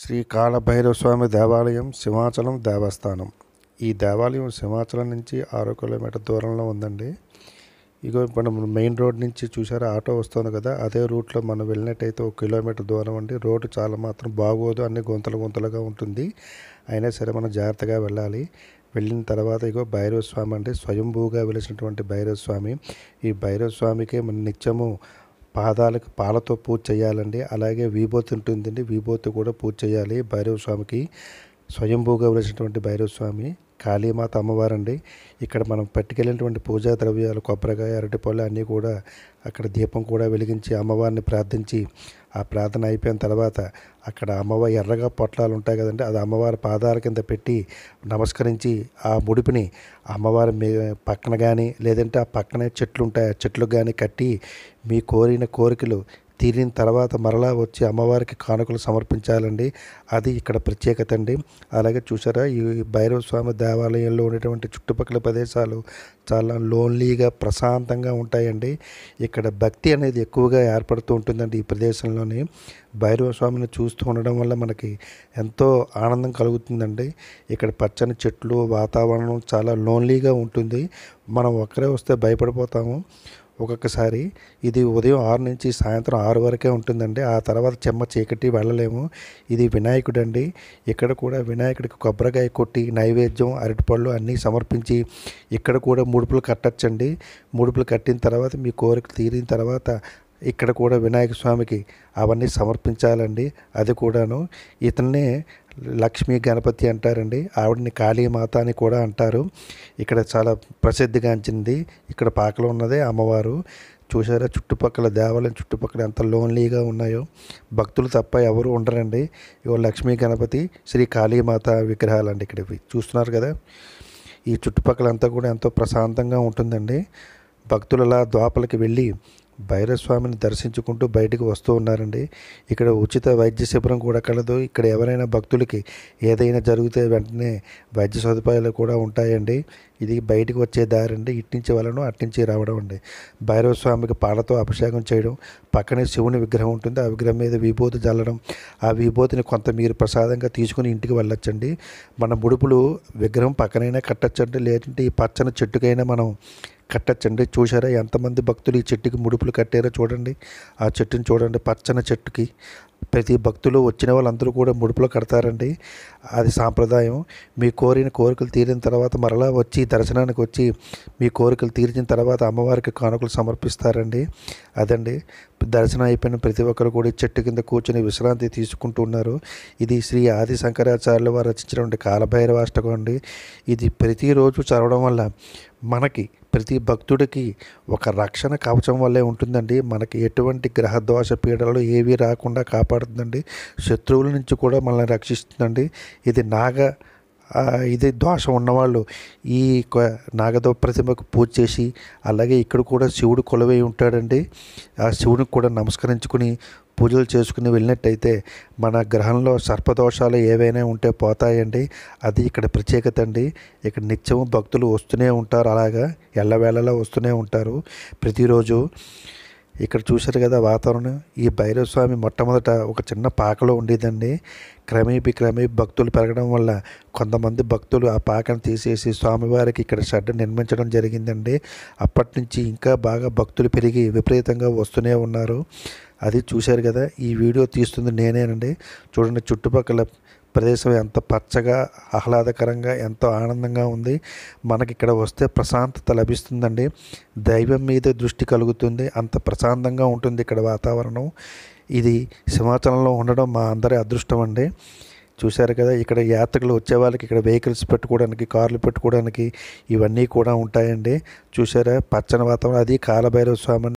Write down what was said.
శ్రీ కాళభైరవ స్వామి దేవాలయం సింహాచలం దేవస్థానం ఈ దేవాలయం సింహాచలం నుంచి ఆరు కిలోమీటర్ దూరంలో ఉందండి ఇగో మనం మెయిన్ రోడ్ నుంచి చూసారా ఆటో వస్తుంది కదా అదే రూట్లో మనం వెళ్ళినట్టయితే ఒక కిలోమీటర్ దూరం అండి రోడ్డు చాలా మాత్రం బాగోదు అన్ని గుంతలు గుంతలుగా ఉంటుంది అయినా సరే మనం జాగ్రత్తగా వెళ్ళాలి వెళ్ళిన తర్వాత ఇగో భైరవ స్వామి అంటే స్వయంభూగా వెలిసినటువంటి భైరవ స్వామి ఈ భైరవ స్వామికే మన నిత్యము పాదాలకు పాలతో పూజ చేయాలండి అలాగే విభూతి ఉంటుందండి విభూతి కూడా పూజ చేయాలి భైరవ స్వామికి స్వయంభూగా వచ్చినటువంటి భైరవ స్వామి కాళీమాత అమ్మవారండి ఇక్కడ మనం పట్టుకెళ్ళినటువంటి పూజా ద్రవ్యాలు కొబ్బరికాయ అరటిపళ్ళు అన్నీ కూడా అక్కడ దీపం కూడా వెలిగించి అమ్మవారిని ప్రార్థించి ఆ ప్రార్థన అయిపోయిన తర్వాత అక్కడ అమ్మవారి ఎర్రగా పొట్లాలు ఉంటాయి కదండి అది అమ్మవారి పాదాల కింద పెట్టి నమస్కరించి ఆ ముడిపిని అమ్మవారి మీ పక్కన కానీ లేదంటే ఆ పక్కనే చెట్లు ఉంటాయి ఆ చెట్లకు కానీ కట్టి మీ కోరిన కోరికలు తీరిన తర్వాత మరలా వచ్చి అమ్మవారికి కానుకలు సమర్పించాలండి అది ఇక్కడ ప్రత్యేకత అండి అలాగే చూసారా ఈ భైరవ స్వామి దేవాలయంలో ఉన్నటువంటి చుట్టుపక్కల ప్రదేశాలు చాలా లోన్లీగా ప్రశాంతంగా ఉంటాయండి ఇక్కడ భక్తి అనేది ఎక్కువగా ఏర్పడుతూ ఉంటుందండి ఈ ప్రదేశంలోని భైరవ స్వామిని చూస్తూ ఉండడం వల్ల మనకి ఎంతో ఆనందం కలుగుతుందండి ఇక్కడ పచ్చని చెట్లు వాతావరణం చాలా లోన్లీగా ఉంటుంది మనం ఒక్కరే వస్తే భయపడిపోతాము ఒక్కొక్కసారి ఇది ఉదయం ఆరు నుంచి సాయంత్రం ఆరు వరకే ఉంటుందండి ఆ తర్వాత చెమ్మ చీకటి వెళ్ళలేము ఇది వినాయకుడు అండి ఇక్కడ కూడా వినాయకుడికి కొబ్బరికాయ కొట్టి నైవేద్యం అరటిపళ్ళు అన్నీ సమర్పించి ఇక్కడ కూడా ముడుపులు కట్టచ్చండి ముడుపులు కట్టిన తర్వాత మీ కోరిక తీరిన తర్వాత ఇక్కడ కూడా వినాయక స్వామికి అవన్నీ సమర్పించాలండి అది కూడాను ఇతన్నే లక్ష్మీ గణపతి అంటారండి ఆవిడని కాళీమాత అని కూడా అంటారు ఇక్కడ చాలా ప్రసిద్ధిగాంచింది ఇక్కడ పాకలో ఉన్నదే అమ్మవారు చూసారా చుట్టుపక్కల దేవాలయం చుట్టుపక్కల ఎంత లోన్లీగా ఉన్నాయో భక్తులు తప్ప ఎవరు ఉండరండి ఇవో లక్ష్మీ గణపతి శ్రీ కాళీమాత విగ్రహాలు అండి ఇక్కడ చూస్తున్నారు కదా ఈ చుట్టుపక్కల అంతా కూడా ఎంతో ప్రశాంతంగా ఉంటుందండి భక్తులు అలా వెళ్ళి భైరస్వామిని దర్శించుకుంటూ బయటకు వస్తూ ఉన్నారండి ఇక్కడ ఉచిత వైద్య శిబిరం కూడా కలదు ఇక్కడ ఎవరైనా భక్తులకి ఏదైనా జరిగితే వెంటనే వైద్య సదుపాయాలు కూడా ఉంటాయండి ఇది బయటకు వచ్చే దారి అండి ఇట్టించే వలన అట్టించి రావడం అండి భైరవ స్వామికి పాలతో అభిషేకం చేయడం పక్కనే శివుని విగ్రహం ఉంటుంది ఆ విగ్రహం మీద విభూతి జల్లడం ఆ విభూతిని కొంత మీరు ప్రసాదంగా తీసుకుని ఇంటికి వెళ్ళొచ్చండి మన ముడుపులు విగ్రహం పక్కనైనా కట్టచ్చండి లేదంటే ఈ పచ్చని చెట్టుకైనా మనం కట్టచ్చండి చూసారా ఎంతమంది భక్తులు ఈ చెట్టుకి ముడుపులు కట్టారో చూడండి ఆ చెట్టుని చూడండి పచ్చని చెట్టుకి ప్రతి భక్తులు వచ్చిన వాళ్ళందరూ కూడా ముడుపులో కడతారండి అది సాంప్రదాయం మీ కోరిన కోరికలు తీరిన తర్వాత మరలా వచ్చి దర్శనానికి వచ్చి మీ కోరికలు తీర్చిన తర్వాత అమ్మవారికి కానుకలు సమర్పిస్తారండి అదండి దర్శనం అయిపోయిన ప్రతి ఒక్కరు కూడా చెట్టు కింద కూర్చొని విశ్రాంతి తీసుకుంటున్నారు ఇది శ్రీ ఆది శంకరాచార్యుల వారు రచించినటువంటి కాలభైర అష్టకం అండి ఇది ప్రతిరోజు చదవడం వల్ల మనకి ప్రతి భక్తుడికి ఒక రక్షణ కవచం వల్లే ఉంటుందండి మనకి ఎటువంటి గ్రహ పీడలు ఏవి రాకుండా కాపాడు కాపాడుతుందండి శత్రువుల నుంచి కూడా మనల్ని రక్షిస్తుందండి ఇది నాగ ఇది దోషం ఉన్నవాళ్ళు ఈ నాగదో ప్రతిమకు పూజ చేసి అలాగే ఇక్కడ కూడా శివుడు కొలవై ఉంటాడండి ఆ శివునికి కూడా నమస్కరించుకుని పూజలు చేసుకుని వెళ్ళినట్టయితే మన గ్రహంలో సర్పదోషాలు ఏవైనా ఉంటే పోతాయండి అది ఇక్కడ ప్రత్యేకత అండి ఇక్కడ నిత్యం భక్తులు వస్తూనే ఉంటారు అలాగా ఎల్లవేళలా వస్తూనే ఉంటారు ప్రతిరోజు ఇక్కడ చూశారు కదా వాతావరణం ఈ భైరవ స్వామి మొట్టమొదట ఒక చిన్న పాకలో ఉండేదండి క్రమేపీ క్రమేపీ భక్తులు పెరగడం వల్ల కొంతమంది భక్తులు ఆ పాకను తీసేసి స్వామివారికి ఇక్కడ షెడ్ నిర్మించడం జరిగిందండి అప్పటి నుంచి ఇంకా బాగా భక్తులు పెరిగి విపరీతంగా వస్తూనే ఉన్నారు అది చూశారు కదా ఈ వీడియో తీస్తుంది నేనేనండి చూడండి చుట్టుపక్కల ప్రదేశం ఎంత పచ్చగా ఆహ్లాదకరంగా ఎంతో ఆనందంగా ఉంది మనకి ఇక్కడ వస్తే ప్రశాంతత లభిస్తుందండి దైవం మీద దృష్టి కలుగుతుంది అంత ప్రశాంతంగా ఉంటుంది ఇక్కడ వాతావరణం ఇది సింహాచలంలో ఉండడం మా అందరి అదృష్టం అండి చూశారు కదా ఇక్కడ యాత్రికులు వచ్చే వాళ్ళకి ఇక్కడ వెహికల్స్ పెట్టుకోవడానికి కార్లు పెట్టుకోవడానికి ఇవన్నీ కూడా ఉంటాయండి చూసారా పచ్చని వాతావరణం అది కాలభైరవ స్వామి